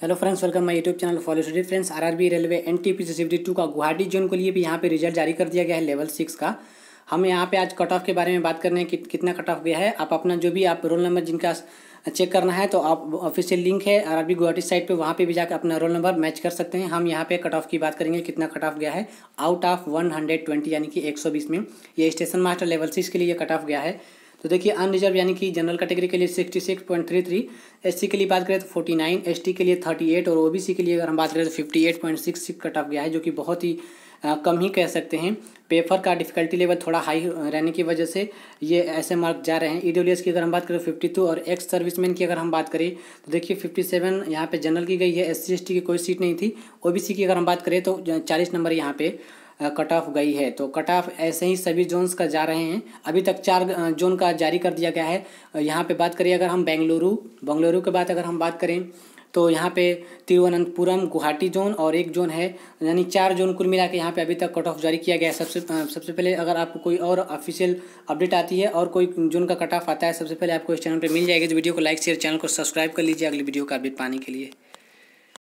hello friends welcome my YouTube channel follow study friends RRB railway N T P C two का Guwahati zone के लिए भी यहाँ पे रिजल्ट जारी कर दिया गया है लेवल सिक्स का हम यहाँ पे आज कट ऑफ के बारे में बात कर रहे हैं कि कितना कट ऑफ गया है आप अपना जो भी आप रोल नंबर जिनका चेक करना है तो आप ऑफिशियल लिंक है आर आर गुवाहाटी साइट पर वहाँ पर भी जाकर अपना रोल नंबर मैच कर सकते हैं हम यहाँ पर कट ऑफ की बात करेंगे कितना कट ऑफ गया है out of one hundred twenty यानी कि एक सौ बीस में ये स्टेशन मास्टर लेवल सिक्स के लिए कट ऑफ गया है तो देखिए अनरिजर्व यानी कि जनरल कैटेगरी के लिए sixty six point three three S के लिए बात करें तो फोर्टी नाइन एस के लिए थर्टी एट और ओ के लिए अगर हम बात करें तो fifty eight point six cut off गया है जो कि बहुत ही कम ही कह सकते हैं पेपर का डिफिकल्टी लेवल थोड़ा हाई रहने की वजह से ये ऐसे मार्क जा रहे हैं ईडब्ल्यूएस e की अगर हम बात करें फिफ्टी तो टू और एक्स सर्विसमैन की अगर हम बात करें तो देखिए फिफ्टी सेवन यहाँ पर जनरल की गई है एस सी की कोई सीट नहीं थी ओबीसी की अगर हम बात करें तो चालीस नंबर यहाँ पे कट ऑफ गई है तो कट ऑफ ऐसे ही सभी जोन्स का जा रहे हैं अभी तक चार जोन का जारी कर दिया गया है यहाँ पे बात करिए अगर हम बेंगलुरु बेंगलुरु के बाद अगर हम बात करें तो यहाँ पे तिरुवनंतपुरम गुवाहाटी जोन और एक जोन है यानी चार जोन कुल मिला के यहाँ पे अभी तक कट ऑफ जारी किया गया है सबसे सबसे पहले अगर आपको कोई और ऑफिशियल अपडेट आती है और कोई जोन का कट ऑफ आता है सबसे पहले आपको इस चैनल पर मिल जाएगा इस तो वीडियो को लाइक शेयर चैनल को सब्सक्राइब कर लीजिए अगली वीडियो का अपडेट पाने के लिए